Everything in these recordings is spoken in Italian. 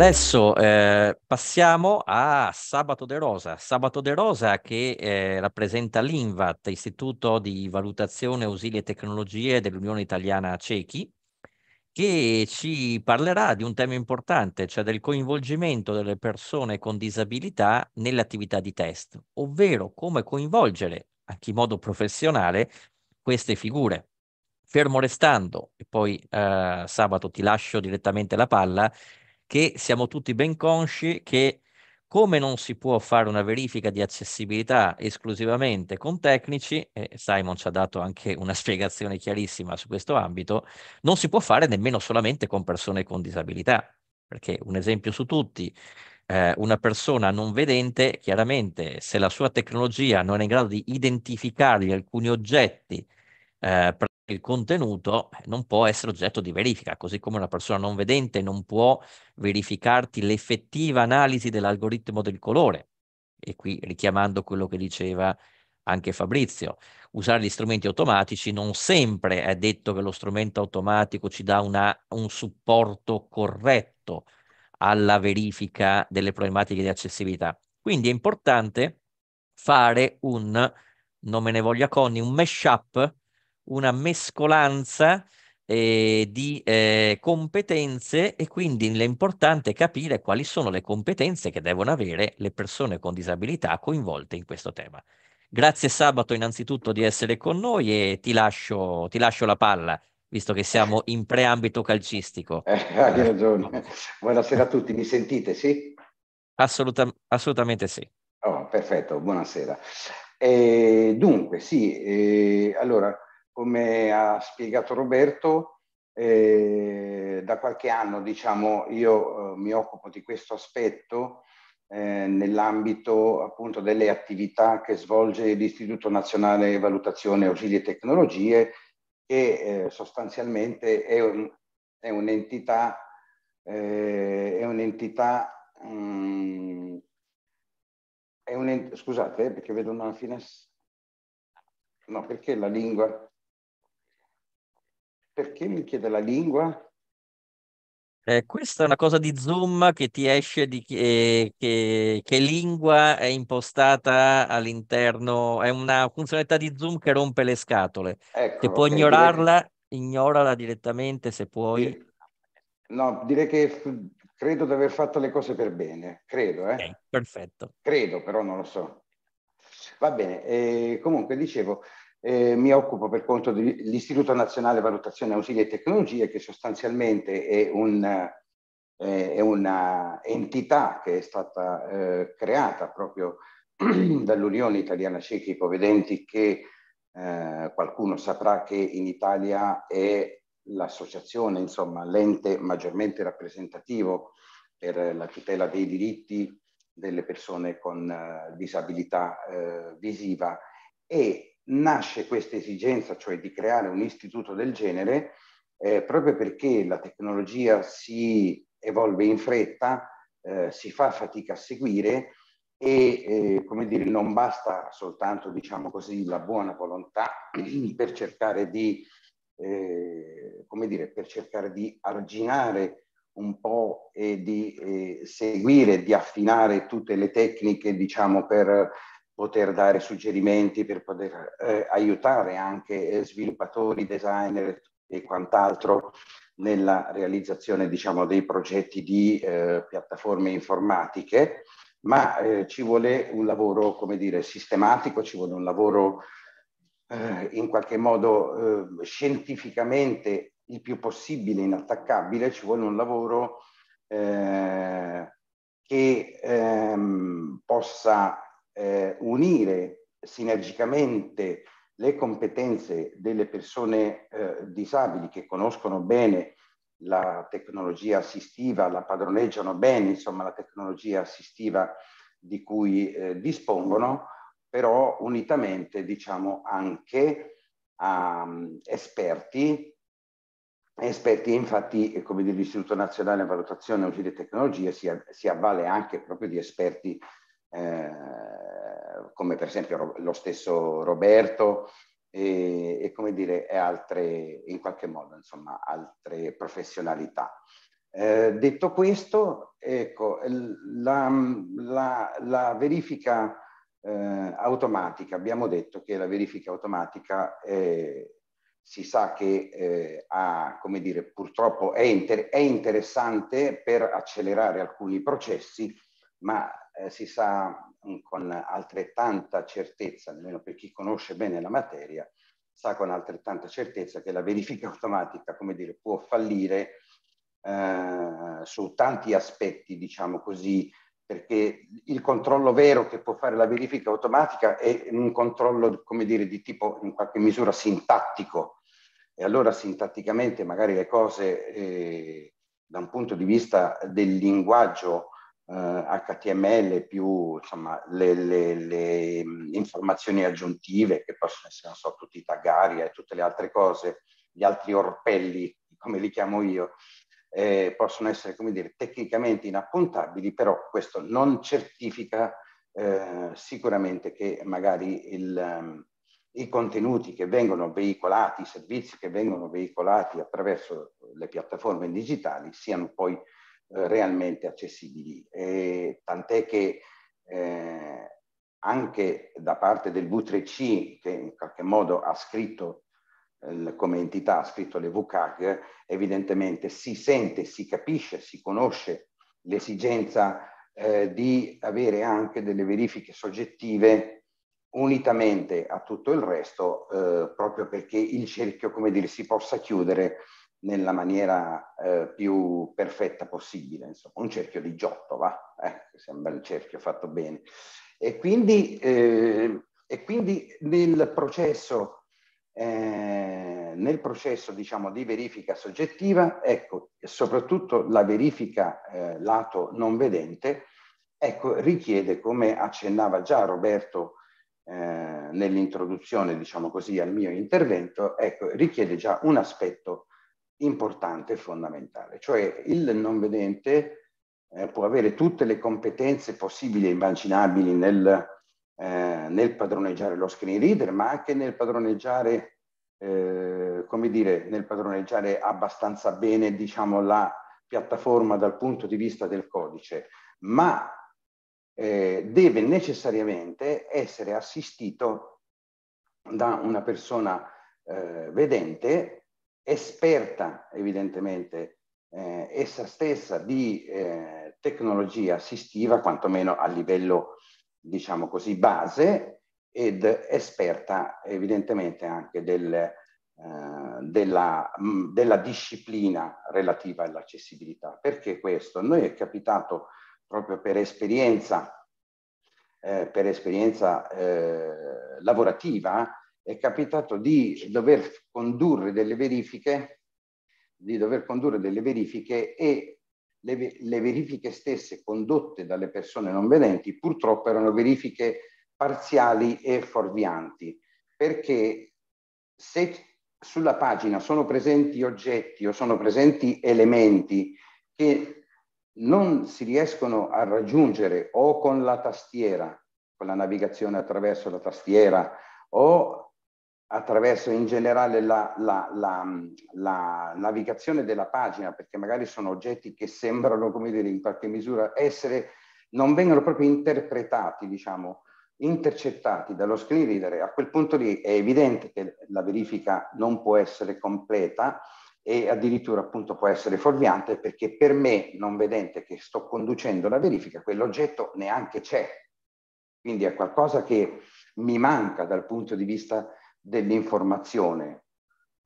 Adesso eh, passiamo a Sabato De Rosa. Sabato De Rosa che eh, rappresenta l'INVAT, Istituto di Valutazione, Ausili e Tecnologie dell'Unione Italiana Cechi, che ci parlerà di un tema importante, cioè del coinvolgimento delle persone con disabilità nelle attività di test, ovvero come coinvolgere, anche in modo professionale, queste figure. Fermo restando, e poi eh, sabato ti lascio direttamente la palla, che siamo tutti ben consci che come non si può fare una verifica di accessibilità esclusivamente con tecnici, e Simon ci ha dato anche una spiegazione chiarissima su questo ambito, non si può fare nemmeno solamente con persone con disabilità, perché un esempio su tutti, eh, una persona non vedente, chiaramente se la sua tecnologia non è in grado di identificargli alcuni oggetti, eh, il contenuto eh, non può essere oggetto di verifica, così come una persona non vedente non può verificarti l'effettiva analisi dell'algoritmo del colore. E qui richiamando quello che diceva anche Fabrizio, usare gli strumenti automatici non sempre è detto che lo strumento automatico ci dà una, un supporto corretto alla verifica delle problematiche di accessibilità. Quindi è importante fare un, non me ne voglia conni, un mashup up una mescolanza eh, di eh, competenze e quindi l'importante è capire quali sono le competenze che devono avere le persone con disabilità coinvolte in questo tema. Grazie Sabato innanzitutto di essere con noi e ti lascio, ti lascio la palla, visto che siamo in preambito calcistico. Eh, hai ragione. Buonasera a tutti, mi sentite, sì? Assolutam- assolutamente sì. Oh, perfetto, buonasera. Eh, dunque, sì, eh, allora come ha spiegato Roberto, eh, da qualche anno diciamo, io eh, mi occupo di questo aspetto eh, nell'ambito appunto delle attività che svolge l'Istituto Nazionale Valutazione Ausili e Tecnologie, che eh, sostanzialmente è, un, è un'entità, eh, è un'entità mh, mm, è un, scusate eh, perché vedo una finestra, no perché la lingua perché mi chiede la lingua? Eh, questa è una cosa di Zoom che ti esce di che, eh, che, che, lingua è impostata all'interno, è una funzionalità di Zoom che rompe le scatole. Ecco, Se puoi ignorarla, direi... ignorala direttamente se puoi. No, direi che credo di aver fatto le cose per bene, credo. Eh? Okay, perfetto. Credo, però non lo so. Va bene, eh, comunque dicevo, eh, mi occupo per conto dell'Istituto Nazionale Valutazione Ausili e Tecnologie, che sostanzialmente è, un, eh, è una entità che è stata eh, creata proprio dall'Unione Italiana Ciechi Ipovedenti, che eh, qualcuno saprà che in Italia è l'associazione, insomma, l'ente maggiormente rappresentativo per la tutela dei diritti delle persone con eh, disabilità eh, visiva e nasce questa esigenza, cioè di creare un istituto del genere, eh, proprio perché la tecnologia si evolve in fretta, eh, si fa fatica a seguire e, eh, come dire, non basta soltanto, diciamo così, la buona volontà per cercare di, eh, come dire, per cercare di arginare un po' e di eh, seguire, di affinare tutte le tecniche, diciamo, per poter dare suggerimenti, per poter eh, aiutare anche eh, sviluppatori, designer e quant'altro nella realizzazione, diciamo, dei progetti di eh, piattaforme informatiche, ma eh, ci vuole un lavoro, come dire, sistematico, ci vuole un lavoro eh, in qualche modo eh, scientificamente il più possibile inattaccabile, ci vuole un lavoro eh, che ehm, possa eh, unire sinergicamente le competenze delle persone eh, disabili che conoscono bene la tecnologia assistiva, la padroneggiano bene, insomma la tecnologia assistiva di cui eh, dispongono, però unitamente diciamo anche a um, esperti esperti infatti, eh, come dire, l'Istituto Nazionale di Valutazione e Utili e Tecnologie si, si, avvale anche proprio di esperti eh, come per esempio lo stesso Roberto e, e come dire, e altre, in qualche modo, insomma, altre professionalità. Eh, detto questo, ecco, la, la, la verifica eh, automatica, abbiamo detto che la verifica automatica è, si sa che eh, ha, come dire, purtroppo è, inter- è, interessante per accelerare alcuni processi, ma eh, si sa mm, con altrettanta certezza, almeno per chi conosce bene la materia, sa con altrettanta certezza che la verifica automatica, come dire, può fallire eh, su tanti aspetti, diciamo così, perché il controllo vero che può fare la verifica automatica è un controllo, come dire, di tipo in qualche misura sintattico, e allora sintatticamente magari le cose eh, da un punto di vista del linguaggio eh, HTML più insomma, le, le, le, mm, informazioni aggiuntive che possono essere, non so, tutti i tagaria e tutte le altre cose, gli altri orpelli, come li chiamo io, eh, possono essere, come dire, tecnicamente inappuntabili, però questo non certifica eh, sicuramente che magari il, mm, i contenuti che vengono veicolati, i servizi che vengono veicolati attraverso le piattaforme digitali siano poi eh, realmente accessibili. E, tant'è che eh, anche da parte del V3C, che in qualche modo ha scritto eh, come entità, ha scritto le VCAG, evidentemente si sente, si capisce, si conosce l'esigenza eh, di avere anche delle verifiche soggettive unitamente a tutto il resto, eh, proprio perché il cerchio, come dire, si possa chiudere nella maniera eh, più perfetta possibile, insomma, un cerchio di Giotto, va? Eh, sembra il cerchio fatto bene. E quindi, eh, e quindi nel processo, eh, nel processo diciamo, di verifica soggettiva, ecco, soprattutto la verifica eh, lato non vedente, ecco, richiede, come accennava già Roberto eh, nell'introduzione, diciamo così, al mio intervento, ecco, richiede già un aspetto importante e fondamentale, cioè il non vedente eh, può avere tutte le competenze possibili e immaginabili nel, eh, nel padroneggiare lo screen reader, ma anche nel padroneggiare, eh, come dire, nel padroneggiare abbastanza bene, diciamo, la piattaforma dal punto di vista del codice, ma eh, deve necessariamente essere assistito da una persona eh, vedente, esperta evidentemente eh, essa stessa di eh, tecnologia assistiva, quantomeno a livello, diciamo così, base, ed esperta evidentemente anche del, eh, della, mh, della disciplina relativa all'accessibilità. Perché questo? Noi è capitato proprio per esperienza, eh, per esperienza eh, lavorativa, è capitato di dover condurre delle verifiche, di dover condurre delle verifiche e le, le verifiche stesse condotte dalle persone non vedenti purtroppo erano verifiche parziali e forvianti, perché se sulla pagina sono presenti oggetti o sono presenti elementi che non si riescono a raggiungere o con la tastiera, con la navigazione attraverso la tastiera o attraverso in generale la, la, la, la navigazione della pagina, perché magari sono oggetti che sembrano, come dire, in qualche misura essere, non vengono proprio interpretati, diciamo, intercettati dallo screen reader. A quel punto lì è evidente che la verifica non può essere completa e addirittura appunto può essere fuorviante perché per me, non vedente che sto conducendo la verifica, quell'oggetto neanche c'è. Quindi è qualcosa che mi manca dal punto di vista dell'informazione.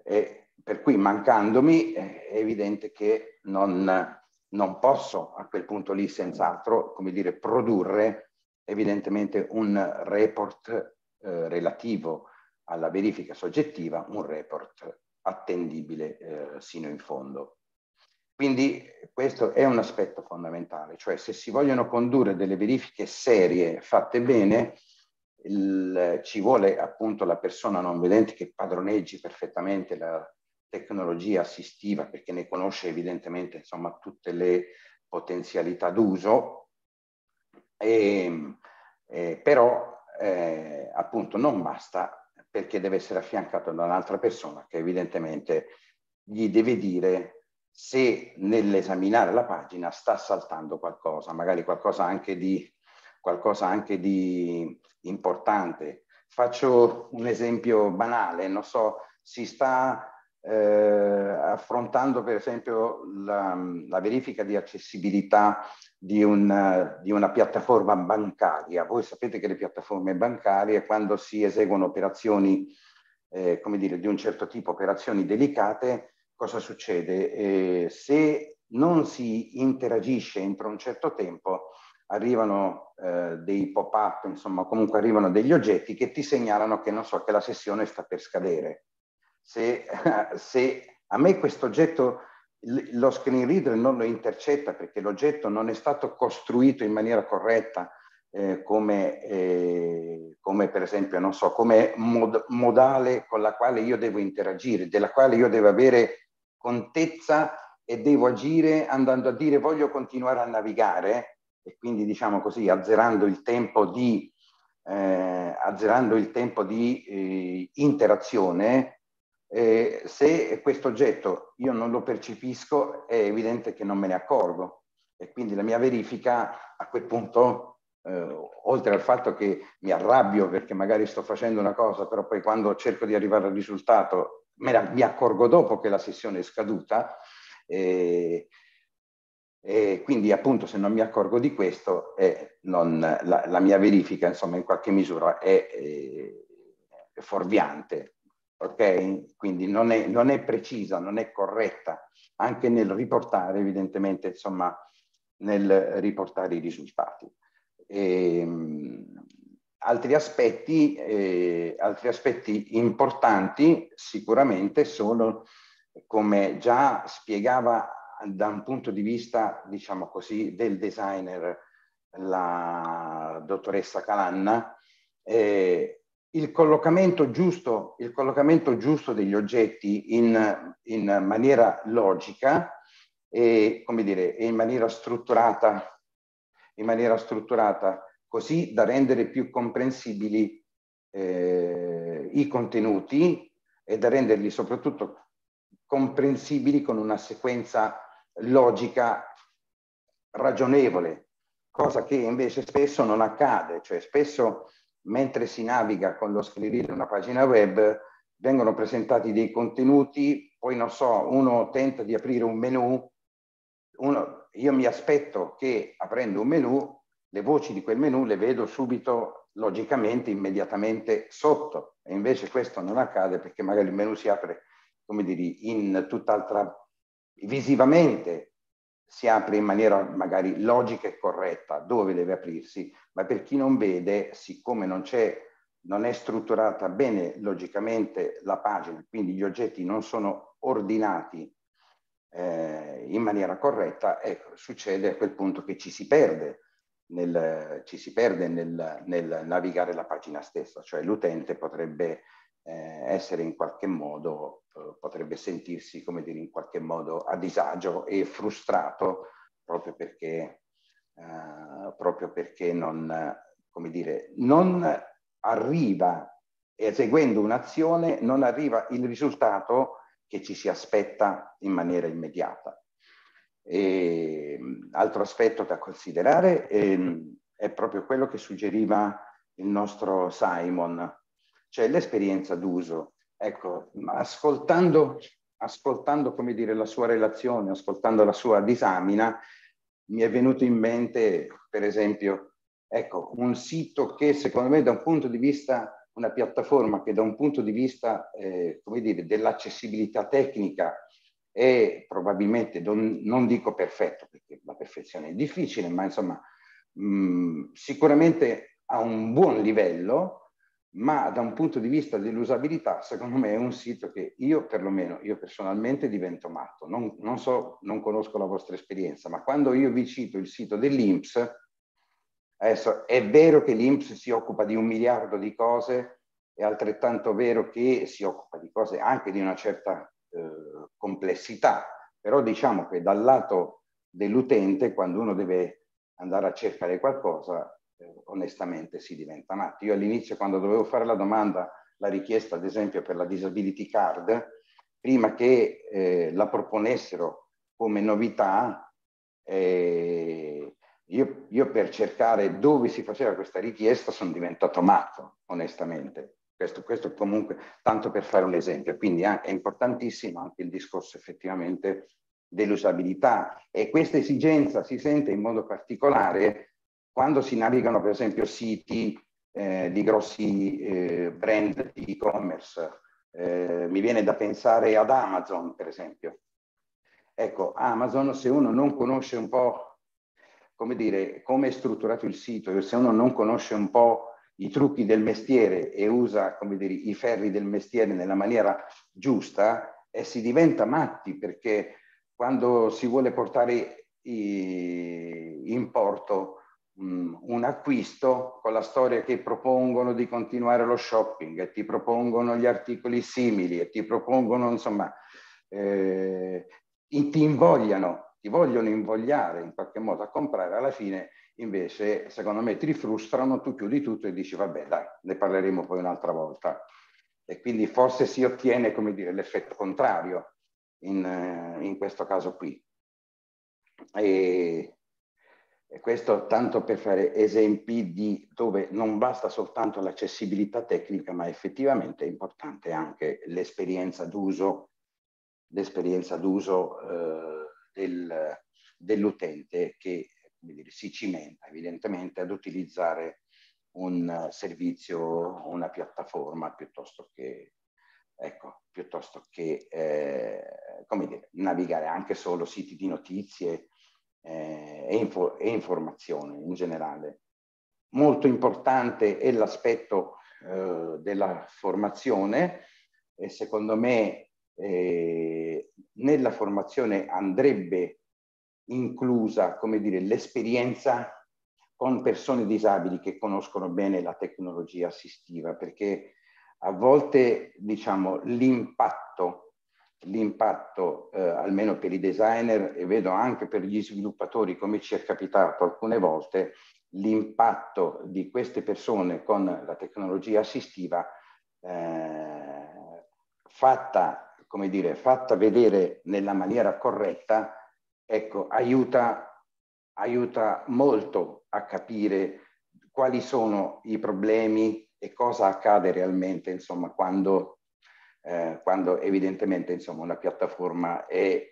E per cui mancandomi è evidente che non, non posso a quel punto lì senz'altro, come dire, produrre evidentemente un report eh, relativo alla verifica soggettiva, un report attendibile eh, sino in fondo. Quindi questo è un aspetto fondamentale, cioè se si vogliono condurre delle verifiche serie fatte bene, il, ci vuole appunto la persona non vedente che padroneggi perfettamente la tecnologia assistiva perché ne conosce evidentemente insomma, tutte le potenzialità d'uso, e, ehm, eh, però eh, appunto non basta perché deve essere affiancato da un'altra persona che evidentemente gli deve dire se nell'esaminare la pagina sta saltando qualcosa, magari qualcosa anche di, qualcosa anche di importante. Faccio un esempio banale, non so, si sta eh, affrontando per esempio la, la, verifica di accessibilità di una, di una piattaforma bancaria. Voi sapete che le piattaforme bancarie quando si eseguono operazioni eh, come dire, di un certo tipo, operazioni delicate, cosa succede? Eh, se non si interagisce entro un certo tempo, arrivano eh, dei pop-up, insomma, comunque arrivano degli oggetti che ti segnalano che, so, che la sessione sta per scadere. Se, se a me questo oggetto, lo screen reader non lo intercetta perché l'oggetto non è stato costruito in maniera corretta eh, come, eh, come, per esempio, non so, come mod modale con la quale io devo interagire, della quale io devo avere contezza e devo agire andando a dire voglio continuare a navigare e quindi diciamo così azzerando il tempo di, eh, azzerando il tempo di eh, interazione eh, se questo oggetto io non lo percepisco è evidente che non me ne accorgo e quindi la mia verifica a quel punto, eh, oltre al fatto che mi arrabbio perché magari sto facendo una cosa, però poi quando cerco di arrivare al risultato la, mi accorgo dopo che la sessione è scaduta, eh, e quindi appunto se non mi accorgo di questo, eh, non, la, la, mia verifica insomma in qualche misura è, è, eh, è fuorviante ok? Quindi non è, non è, precisa, non è corretta, anche nel riportare, evidentemente, insomma, nel riportare i risultati. E, ehm, altri, aspetti, eh, altri aspetti importanti sicuramente sono, come già spiegava da un punto di vista, diciamo così, del designer la dottoressa Calanna, eh, il collocamento, giusto, il collocamento giusto, degli oggetti in, in maniera logica e, come dire, in, maniera strutturata, in maniera strutturata, così da rendere più comprensibili eh, i contenuti e da renderli soprattutto comprensibili con una sequenza logica ragionevole, cosa che invece spesso non accade, cioè spesso mentre si naviga con lo sclerino una pagina web, vengono presentati dei contenuti, poi non so, uno tenta di aprire un menu, uno, io mi aspetto che aprendo un menu, le voci di quel menu le vedo subito, logicamente, immediatamente sotto, e invece questo non accade perché magari il menu si apre, come dire, in tutt'altra, visivamente si apre in maniera magari logica e corretta dove deve aprirsi, ma per chi non vede, siccome non c'è non è strutturata bene logicamente la pagina, quindi gli oggetti non sono ordinati eh, in maniera corretta, ecco, succede a quel punto che ci si perde nel, ci si perde nel, nel navigare la pagina stessa, cioè l'utente potrebbe eh, essere in qualche modo, eh, potrebbe sentirsi come dire in qualche modo a disagio e frustrato proprio perché, eh, proprio perché non, come dire, non arriva, eseguendo un'azione, non arriva il risultato che ci si aspetta in maniera immediata. E, mm, altro aspetto da considerare è, ehm, è proprio quello che suggeriva il nostro Simon, cioè l'esperienza d'uso. Ecco, ascoltando, ascoltando come dire, la sua relazione, ascoltando la sua disamina, mi è venuto in mente, per esempio, ecco, un sito che secondo me da un punto di vista una piattaforma che da un punto di vista eh, dell'accessibilità tecnica è probabilmente, non, non, dico perfetto perché la perfezione è difficile, ma insomma mh, mm, sicuramente ha un buon livello ma da un punto di vista dell'usabilità, secondo me è un sito che io perlomeno, io personalmente divento matto. Non, non, so, non conosco la vostra esperienza, ma quando io vi cito il sito dell'Inps, adesso è vero che l'Inps si occupa di un miliardo di cose, è altrettanto vero che si occupa di cose anche di una certa eh, complessità, però diciamo che dal lato dell'utente, quando uno deve andare a cercare qualcosa, onestamente si diventa matti. Io all'inizio quando dovevo fare la domanda, la richiesta ad esempio per la disability card, prima che eh, la proponessero come novità, eh, io, io, per cercare dove si faceva questa richiesta sono diventato matto, onestamente. Questo, questo comunque, tanto per fare un esempio, quindi è importantissimo anche il discorso effettivamente dell'usabilità e questa esigenza si sente in modo particolare quando si navigano per esempio siti eh, di grossi eh, brand di e-commerce, eh, mi viene da pensare ad Amazon per esempio. Ecco, Amazon se uno non conosce un po' come dire, come è strutturato il sito, se uno non conosce un po' i trucchi del mestiere e usa come dire, i ferri del mestiere nella maniera giusta, e eh, si diventa matti perché quando si vuole portare in porto Mm, un acquisto con la storia che propongono di continuare lo shopping e ti propongono gli articoli simili e ti propongono, insomma, eh, ti invogliano, ti vogliono invogliare in qualche modo a comprare, alla fine invece secondo me ti frustrano, tu chiudi tutto e dici vabbè dai, ne parleremo poi un'altra volta. E quindi forse si ottiene, come dire, l'effetto contrario in, eh, in questo caso qui. E e questo tanto per fare esempi di dove non basta soltanto l'accessibilità tecnica, ma effettivamente è importante anche l'esperienza d'uso, l'esperienza d'uso eh, del, dell'utente che dire, si cimenta evidentemente ad utilizzare un servizio, una piattaforma piuttosto che, ecco, piuttosto che eh, come dire, navigare anche solo siti di notizie eh, e, info, e, informazione in generale. Molto importante è l'aspetto eh, della formazione e secondo me eh, nella formazione andrebbe inclusa, come dire, l'esperienza con persone disabili che conoscono bene la tecnologia assistiva, perché a volte, diciamo, l'impatto l'impatto, eh, almeno per i designer e vedo anche per gli sviluppatori, come ci è capitato alcune volte, l'impatto di queste persone con la tecnologia assistiva eh, fatta, come dire, fatta vedere nella maniera corretta, ecco, aiuta, aiuta molto a capire quali sono i problemi e cosa accade realmente, insomma, quando eh, quando evidentemente insomma, una piattaforma è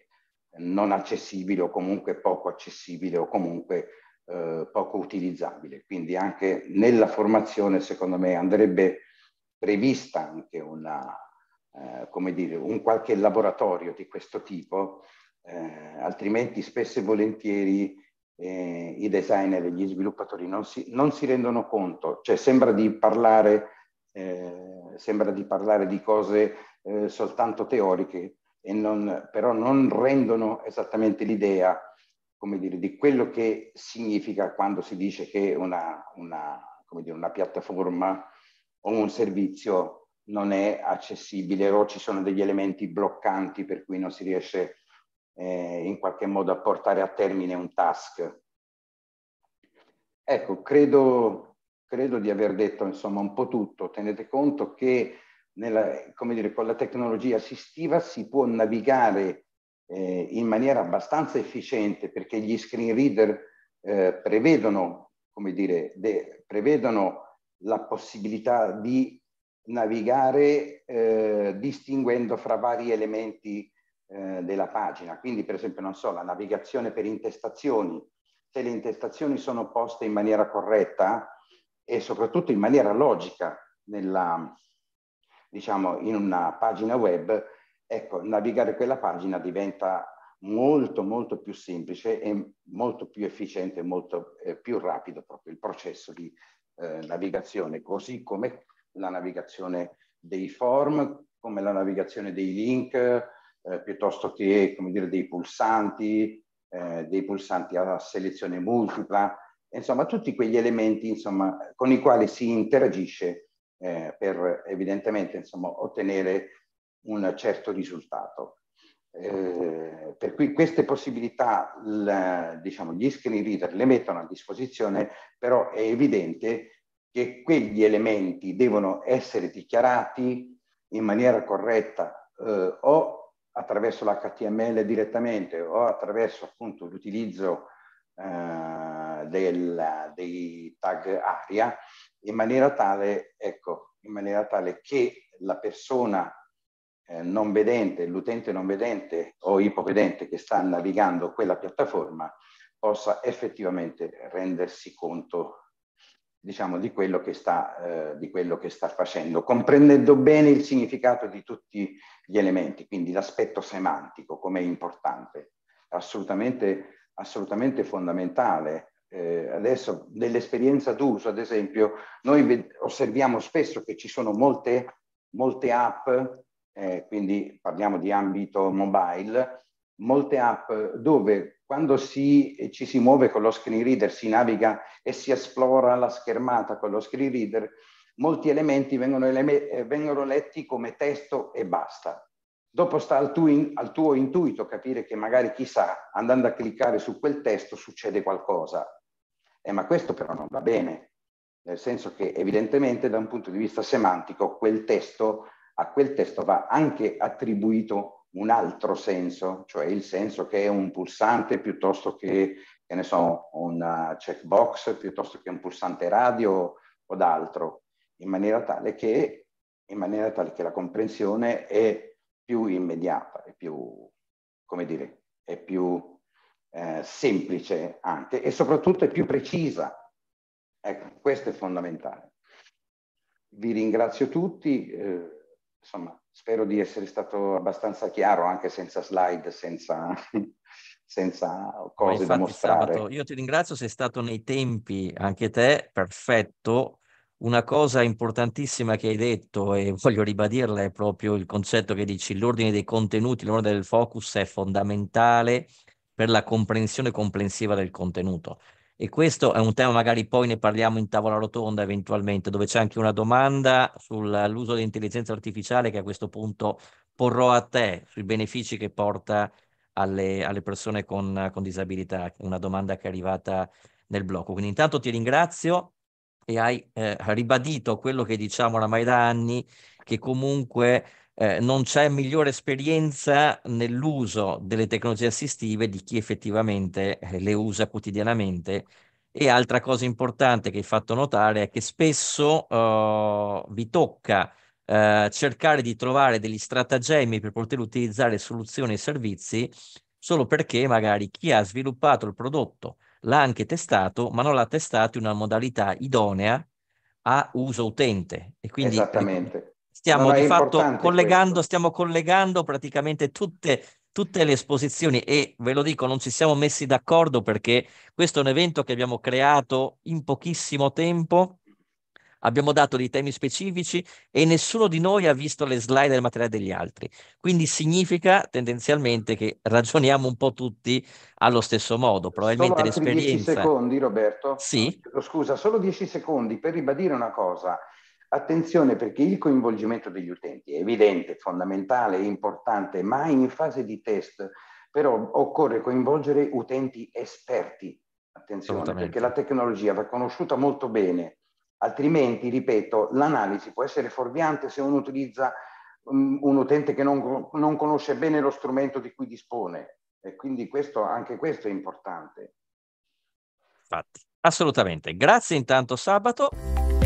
non accessibile o comunque poco accessibile o comunque eh, poco utilizzabile. Quindi anche nella formazione secondo me andrebbe prevista anche una, eh, come dire, un qualche laboratorio di questo tipo, eh, altrimenti spesso e volentieri eh, i designer e gli sviluppatori non si, non si rendono conto, cioè sembra di parlare eh, sembra di parlare di cose eh, soltanto teoriche, e non, però non rendono esattamente l'idea come dire, di quello che significa quando si dice che una, una, dire, una piattaforma o un servizio non è accessibile o ci sono degli elementi bloccanti per cui non si riesce eh, in qualche modo a portare a termine un task. Ecco, credo credo di aver detto insomma un po' tutto. Tenete conto che nella, dire, con la tecnologia assistiva si può navigare eh, in maniera abbastanza efficiente perché gli screen reader eh, prevedono, dire, de, prevedono, la possibilità di navigare eh, distinguendo fra vari elementi eh, della pagina. Quindi per esempio, non so, la navigazione per intestazioni, se le intestazioni sono poste in maniera corretta, e soprattutto in maniera logica nella, diciamo, in una pagina web, ecco, navigare quella pagina diventa molto molto più semplice e molto più efficiente, molto eh, più rapido proprio il processo di eh, navigazione, così come la navigazione dei form, come la navigazione dei link, eh, piuttosto che come dire, dei pulsanti, eh, dei pulsanti a selezione multipla, insomma tutti quegli elementi insomma, con i quali si interagisce eh, per evidentemente insomma, ottenere un certo risultato. Eh, per cui queste possibilità la, diciamo, gli screen reader le mettono a disposizione, però è evidente che quegli elementi devono essere dichiarati in maniera corretta eh, o attraverso l'HTML direttamente o attraverso appunto l'utilizzo eh, del, dei tag aria in maniera tale, ecco, in maniera tale che la persona eh, non vedente, l'utente non vedente o ipovedente che sta navigando quella piattaforma possa effettivamente rendersi conto diciamo, di quello, che sta, eh, di quello che sta facendo, comprendendo bene il significato di tutti gli elementi, quindi l'aspetto semantico, come è importante, assolutamente, assolutamente fondamentale eh, adesso dell'esperienza d'uso, ad esempio, noi ved- osserviamo spesso che ci sono molte, molte app, eh, quindi parliamo di ambito mobile, molte app dove quando si, eh, ci si muove con lo screen reader, si naviga e si esplora la schermata con lo screen reader, molti elementi vengono, eleme- eh, vengono letti come testo e basta. Dopo sta al tuo, in, al tuo, intuito capire che magari chissà, andando a cliccare su quel testo succede qualcosa. Eh, ma questo però non va bene, nel senso che evidentemente da un punto di vista semantico quel testo, a quel testo va anche attribuito un altro senso, cioè il senso che è un pulsante piuttosto che, che ne so, una checkbox, piuttosto che un pulsante radio o d'altro, in maniera tale che, maniera tale che la comprensione è più immediata, è più, come dire, è più eh, semplice anche e soprattutto è più precisa. Ecco, questo è fondamentale. Vi ringrazio tutti, eh, insomma, spero di essere stato abbastanza chiaro anche senza slide, senza, senza cose da mostrare. Sabato, io ti ringrazio, sei stato nei tempi, anche te, perfetto. Una cosa importantissima che hai detto e voglio ribadirla è proprio il concetto che dici l'ordine dei contenuti, l'ordine del focus è fondamentale per la comprensione complessiva del contenuto. E questo è un tema, magari poi ne parliamo in tavola rotonda eventualmente, dove c'è anche una domanda sull'uso dell'intelligenza artificiale che a questo punto porrò a te sui benefici che porta alle, alle persone con, con disabilità, una domanda che è arrivata nel blocco. Quindi intanto ti ringrazio e hai eh, ribadito quello che diciamo oramai da anni, che comunque eh, non c'è migliore esperienza nell'uso delle tecnologie assistive di chi effettivamente eh, le usa quotidianamente. E altra cosa importante che hai fatto notare è che spesso eh, vi tocca eh, cercare di trovare degli stratagemmi per poter utilizzare soluzioni e servizi solo perché magari chi ha sviluppato il prodotto l'ha anche testato, ma non l'ha testato in una modalità idonea a uso utente. E quindi ecco, Esattamente stiamo di fatto collegando, questo. stiamo collegando praticamente tutte, tutte le esposizioni e ve lo dico, non ci siamo messi d'accordo perché questo è un evento che abbiamo creato in pochissimo tempo abbiamo dato dei temi specifici e nessuno di noi ha visto le slide del materiale degli altri. Quindi significa tendenzialmente che ragioniamo un po' tutti allo stesso modo, probabilmente l'esperienza. 10 secondi Roberto. Sì. Scusa, solo 10 secondi per ribadire una cosa. Attenzione perché il coinvolgimento degli utenti è evidente, fondamentale, importante, ma in fase di test però occorre coinvolgere utenti esperti. Attenzione perché la tecnologia va conosciuta molto bene, altrimenti, ripeto, l'analisi può essere fuorviante se uno utilizza um, un utente che non, non, conosce bene lo strumento di cui dispone. E quindi questo, anche questo è importante. Infatti, assolutamente. Grazie intanto sabato.